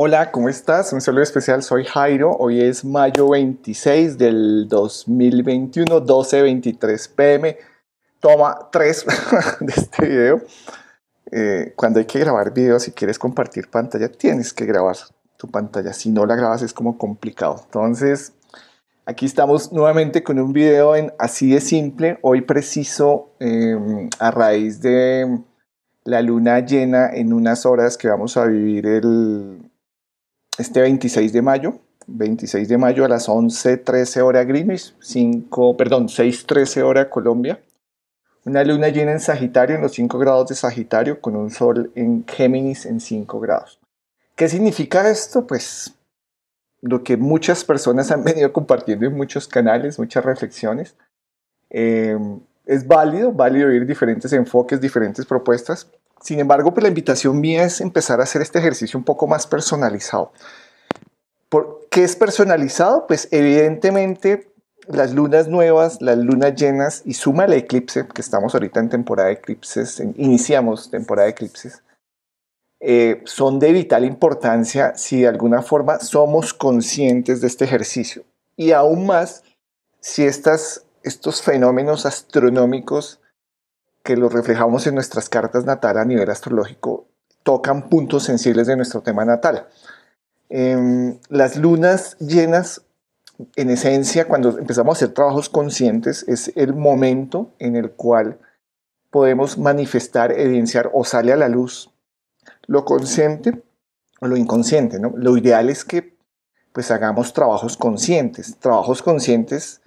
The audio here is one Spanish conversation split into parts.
Hola, ¿cómo estás? Un saludo especial, soy Jairo. Hoy es mayo 26 del 2021, 12.23 pm, toma 3 de este video. Eh, cuando hay que grabar videos, si quieres compartir pantalla, tienes que grabar tu pantalla. Si no la grabas es como complicado. Entonces, aquí estamos nuevamente con un video en Así de Simple. Hoy preciso, em, a raíz de la luna llena en unas horas que vamos a vivir el este 26 de mayo, 26 de mayo a las 11.13 hora Greenwich, 5, perdón, 6.13 hora Colombia. Una luna llena en Sagitario en los 5 grados de Sagitario con un sol en Géminis en 5 grados. ¿Qué significa esto? Pues lo que muchas personas han venido compartiendo en muchos canales, muchas reflexiones. Eh, es válido, válido oír diferentes enfoques, diferentes propuestas. Sin embargo, pues la invitación mía es empezar a hacer este ejercicio un poco más personalizado. ¿Por qué es personalizado? Pues evidentemente las lunas nuevas, las lunas llenas y suma el eclipse, que estamos ahorita en temporada de eclipses, iniciamos temporada de eclipses, eh, son de vital importancia si de alguna forma somos conscientes de este ejercicio. Y aún más si estas, estos fenómenos astronómicos que lo reflejamos en nuestras cartas natal a nivel astrológico, tocan puntos sensibles de nuestro tema natal. Em, las lunas llenas, en esencia, cuando empezamos a hacer trabajos conscientes, es el momento en el cual podemos manifestar, evidenciar o sale a la luz lo consciente o lo inconsciente. ¿no? Lo ideal es que pues hagamos trabajos conscientes, trabajos conscientes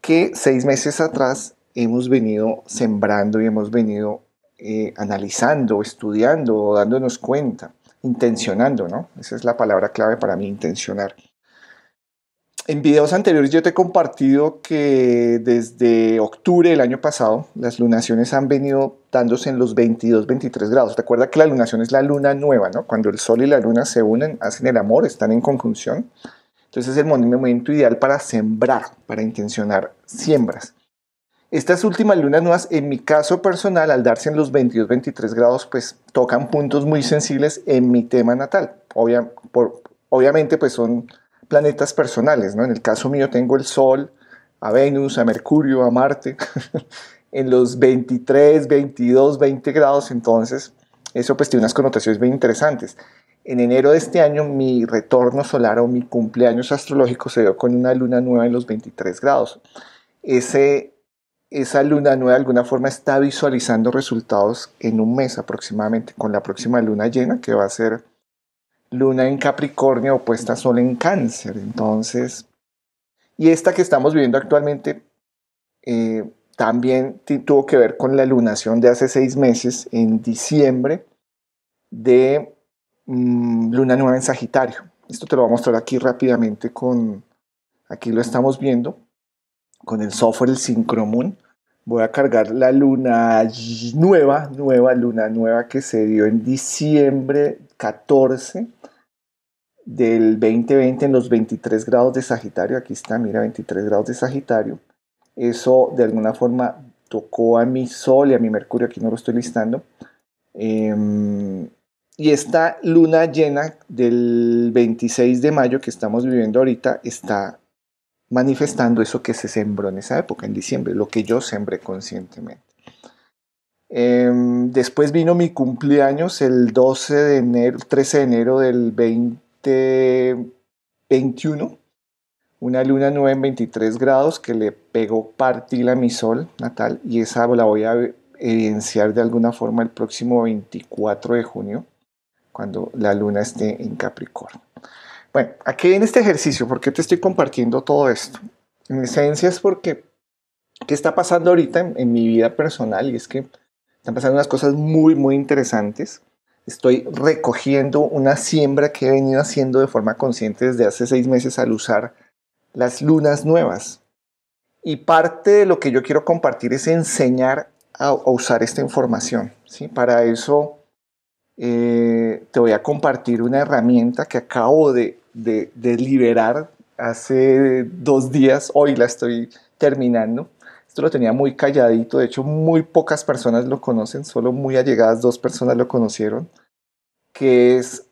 que seis meses atrás hemos venido sembrando y hemos venido eh, analizando, estudiando, dándonos cuenta, intencionando, ¿no? Esa es la palabra clave para mí, intencionar. En videos anteriores yo te he compartido que desde octubre del año pasado las lunaciones han venido dándose en los 22, 23 grados. Recuerda que la lunación es la luna nueva, ¿no? Cuando el sol y la luna se unen, hacen el amor, están en conjunción. Entonces es el momento ideal para sembrar, para intencionar siembras. Estas últimas lunas nuevas, en mi caso personal, al darse en los 22, 23 grados, pues tocan puntos muy sensibles en mi tema natal. obviamente, pues son planetas personales, ¿no? En el caso mío tengo el Sol, a Venus, a Mercurio, a Marte, en los 23, 22, 20 grados, entonces eso pues tiene unas connotaciones bien interesantes. En enero de este año mi retorno solar o mi cumpleaños astrológico se dio con una luna nueva en los 23 grados. Ese esa luna nueva de alguna forma está visualizando resultados en un mes aproximadamente, con la próxima luna llena que va a ser luna en Capricornio opuesta a Sol en Cáncer. Entonces, y esta que estamos viendo actualmente eh, también tuvo que ver con la lunación de hace seis meses, en diciembre, de mm, luna nueva en Sagitario. Esto te lo voy a mostrar aquí rápidamente con, aquí lo estamos viendo, con el software, el voy a cargar la luna nueva, nueva luna nueva que se dio en diciembre 14 del 2020 en los 23 grados de Sagitario. Aquí está, mira, 23 grados de Sagitario. Eso de alguna forma tocó a mi Sol y a mi Mercurio, aquí no lo estoy listando. Em, y esta luna llena del 26 de mayo que estamos viviendo ahorita está manifestando eso que se sembró en esa época, en diciembre, lo que yo sembré conscientemente. Em, después vino mi cumpleaños el 12 de enero, 13 de enero del 2021, una luna nueva en 23 grados que le pegó partil a mi sol natal y esa la voy a evidenciar de alguna forma el próximo 24 de junio, cuando la luna esté en Capricornio. Bueno, aquí en este ejercicio, ¿por qué te estoy compartiendo todo esto? En esencia es porque, ¿qué está pasando ahorita en, mi vida personal? Y es que están pasando unas cosas muy, muy interesantes. Estoy recogiendo una siembra que he venido haciendo de forma consciente desde hace seis meses al usar las lunas nuevas. Y parte de lo que yo quiero compartir es enseñar a, usar esta información. ¿sí? Para eso eh, te voy a compartir una herramienta que acabo de de, liberar hace dos días, hoy la estoy terminando. Esto lo tenía muy calladito, de hecho muy pocas personas lo conocen, solo muy allegadas dos personas lo conocieron, que es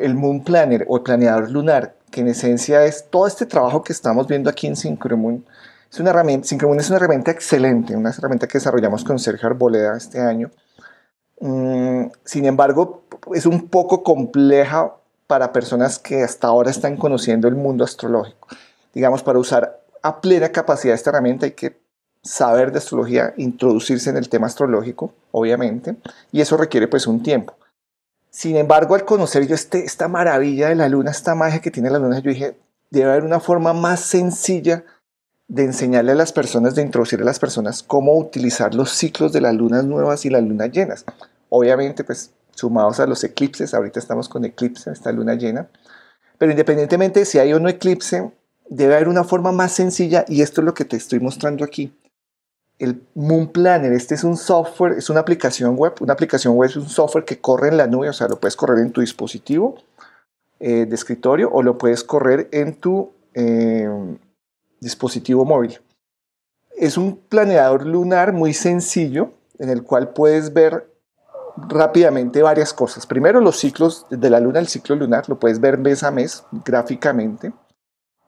el Moon Planner o el planeador lunar, que en esencia es todo este trabajo que estamos viendo aquí en Synchromoon Es una herramienta, es una herramienta excelente, una herramienta que desarrollamos con Sergio Arboleda este año. Mm, sin embargo, es un poco compleja para personas que hasta ahora están conociendo el mundo astrológico. Digamos, para usar a plena capacidad esta herramienta hay que saber de astrología, introducirse en el tema astrológico, obviamente, y eso requiere pues un tiempo. Sin embargo, al conocer yo este, esta maravilla de la luna, esta magia que tiene la luna, yo dije, debe haber una forma más sencilla de enseñarle a las personas, de introducir a las personas cómo utilizar los ciclos de las lunas nuevas y las lunas llenas. Obviamente, pues sumados a los eclipses, ahorita estamos con eclipse, esta luna llena, pero independientemente si hay o no eclipse, debe haber una forma más sencilla y esto es lo que te estoy mostrando aquí. El Moon Planner, este es un software, es una aplicación web, una aplicación web es un software que corre en la nube, o sea, lo puedes correr en tu dispositivo eh, de escritorio o lo puedes correr en tu eh, dispositivo móvil. Es un planeador lunar muy sencillo en el cual puedes ver rápidamente varias cosas. Primero, los ciclos de la luna, el ciclo lunar, lo puedes ver mes a mes gráficamente.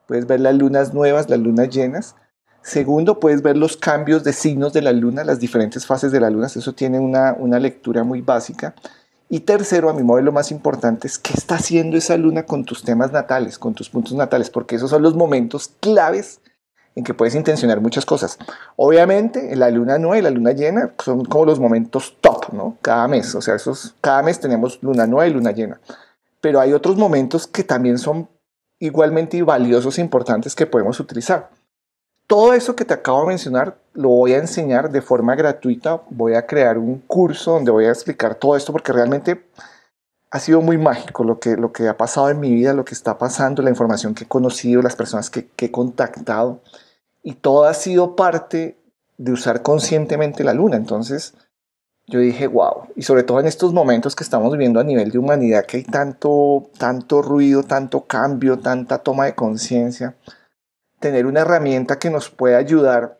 Puedes ver las lunas nuevas, las lunas llenas. Segundo, puedes ver los cambios de signos de la luna, las diferentes fases de la luna. Eso tiene una, una lectura muy básica. Y tercero, a mi modo, lo más importante es qué está haciendo esa luna con tus temas natales, con tus puntos natales, porque esos son los momentos claves en que puedes intencionar muchas cosas. Obviamente, la luna nueva y la luna llena son como los momentos top, ¿no? Cada mes, o sea, esos, cada mes tenemos luna nueva y luna llena. Pero hay otros momentos que también son igualmente valiosos e importantes que podemos utilizar. Todo eso que te acabo de mencionar lo voy a enseñar de forma gratuita. Voy a crear un curso donde voy a explicar todo esto porque realmente ha sido muy mágico lo que, lo que ha pasado en mi vida, lo que está pasando, la información que he conocido, las personas que he contactado y todo ha sido parte de usar conscientemente la luna. Entonces, yo dije, wow, y sobre todo en estos momentos que estamos viviendo a nivel de humanidad, que hay tanto, tanto ruido, tanto cambio, tanta toma de conciencia, tener una herramienta que nos pueda ayudar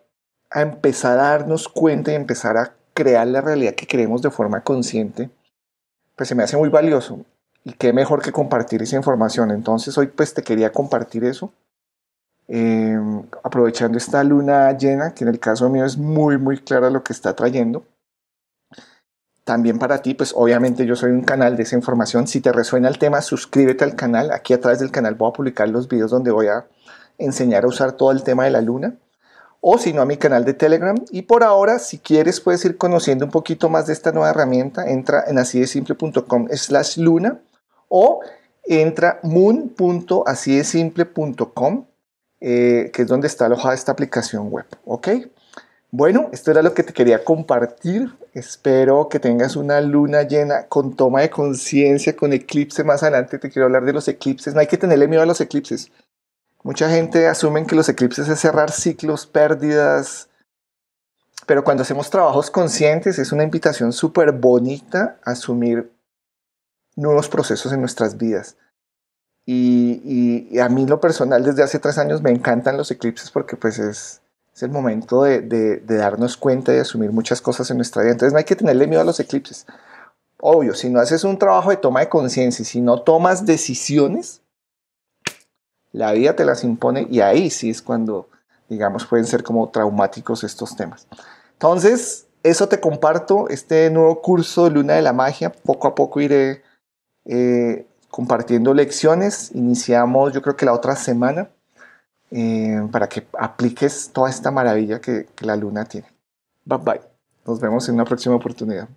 a empezar a darnos cuenta y empezar a crear la realidad que creemos de forma consciente, pues se me hace muy valioso. Y qué mejor que compartir esa información. Entonces hoy pues te quería compartir eso. Em, aprovechando esta luna llena, que en el caso mío es muy, muy clara lo que está trayendo. También para ti, pues obviamente yo soy un canal de esa información. Si te resuena el tema, suscríbete al canal. Aquí a través del canal voy a publicar los vídeos donde voy a enseñar a usar todo el tema de la luna. O si no, a mi canal de Telegram. Y por ahora, si quieres, puedes ir conociendo un poquito más de esta nueva herramienta. Entra en así de simple.com slash luna o entra moon.asidesimple.com eh, que es donde está alojada esta aplicación web. ¿Ok? Bueno, esto era lo que te quería compartir. Espero que tengas una luna llena con toma de conciencia, con eclipse. Más adelante te quiero hablar de los eclipses. No hay que tenerle miedo a los eclipses. Mucha gente asumen que los eclipses es cerrar ciclos, pérdidas. Pero cuando hacemos trabajos conscientes es una invitación súper bonita a asumir nuevos procesos en nuestras vidas. Y, a mí lo personal desde hace tres años me encantan los eclipses porque pues es, es el momento de, de, de, darnos cuenta y asumir muchas cosas en nuestra vida. Entonces no hay que tenerle miedo a los eclipses. Obvio, si no haces un trabajo de toma de conciencia y si no tomas decisiones, la vida te las impone y ahí sí es cuando, digamos, pueden ser como traumáticos estos temas. Entonces, eso te comparto, este nuevo curso Luna de la Magia, poco a poco iré... Eh, compartiendo lecciones. Iniciamos yo creo que la otra semana eh, para que apliques toda esta maravilla que la luna tiene. Bye bye. Nos vemos en una próxima oportunidad.